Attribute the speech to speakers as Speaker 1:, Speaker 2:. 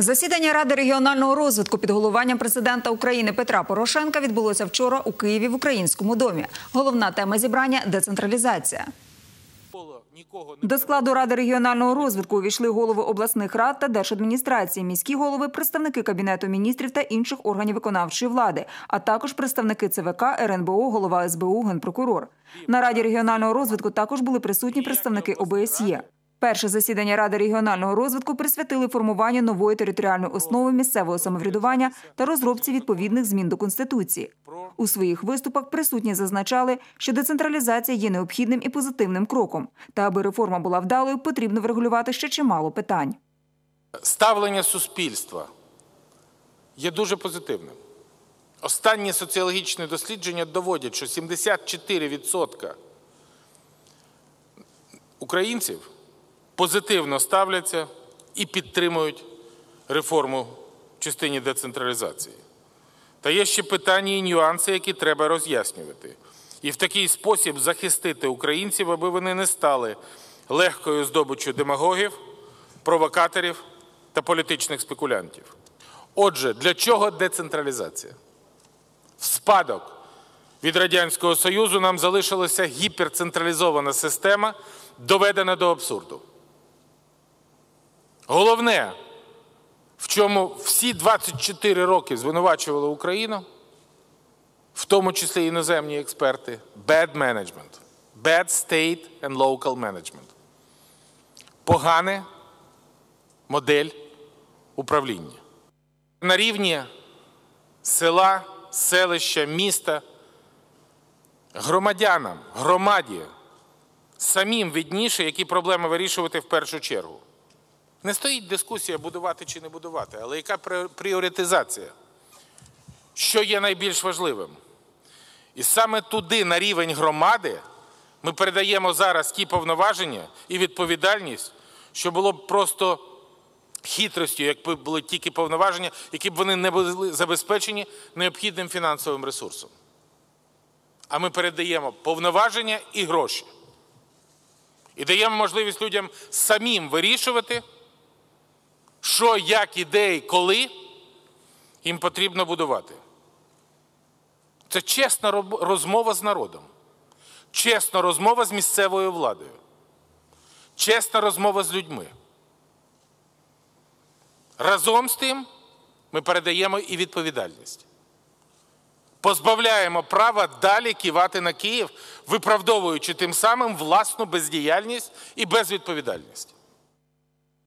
Speaker 1: Засідання ради регіонального розвитку під головуванням президента України Петра Порошенка відбулося вчора у Києві в українському домі. Головна тема зібрання децентралізація. До складу ради регіонального розвитку увійшли голови обласних рад та держадміністрації, міські голови, представники кабінету міністрів та інших органів виконавчої влади, а також представники ЦВК, РНБО, голова СБУ, генпрокурор. На раді регіонального розвитку також були присутні представники ОБСЄ. Перше засідання Ради регіонального розвитку присвятили формуванню нової територіальної основи місцевого самоврядування та розробці відповідних змін до конституції. У своїх виступах присутні зазначали, що децентралізація є необхідним і позитивним кроком. Та аби реформа була вдалою, потрібно врегулювати ще чимало питань.
Speaker 2: Ставлення суспільства є дуже позитивним. Останні соціологічні дослідження доводять, що 74% українців позитивно ставляться і підтримують реформу в частині децентралізації. Та є ще питання і нюанси, які треба роз'яснювати, і в такий спосіб захистити українців, аби вони не стали легкою здобиччю демагогів, провокаторів та політичних спекулянтів. Отже, для чого децентралізація? В спадок від Радянського Союзу нам залишилася гіперцентралізована система, доведена до абсурду. Головне, в чому всі 24 роки звинувачували Україну, в тому числі іноземні експерти, bad management, bad state and local management. Погане модель управління. На рівні села, селища, міста, громадянам, громаді самим відніше, які проблеми вирішувати в першу чергу. Не стоїть дискусія будувати чи не будувати, але яка пріоритизація? Що є найбільш важливим? І саме туди, на рівень громади, ми передаємо зараз ті повноваження і відповідальність, що було б просто хитростю, якби були тільки повноваження, які б вони не були забезпечені необхідним фінансовим ресурсом. А ми передаємо повноваження і гроші. І даємо можливість людям самим вирішувати що, як, і і коли їм потрібно будувати. Це чесна розмова з народом, чесна розмова з місцевою владою, чесна розмова з людьми. Разом з тим ми передаємо і відповідальність. Позбавляємо права далі кивати на Київ, виправдовуючи тим самим власну бездіяльність і безвідповідальність.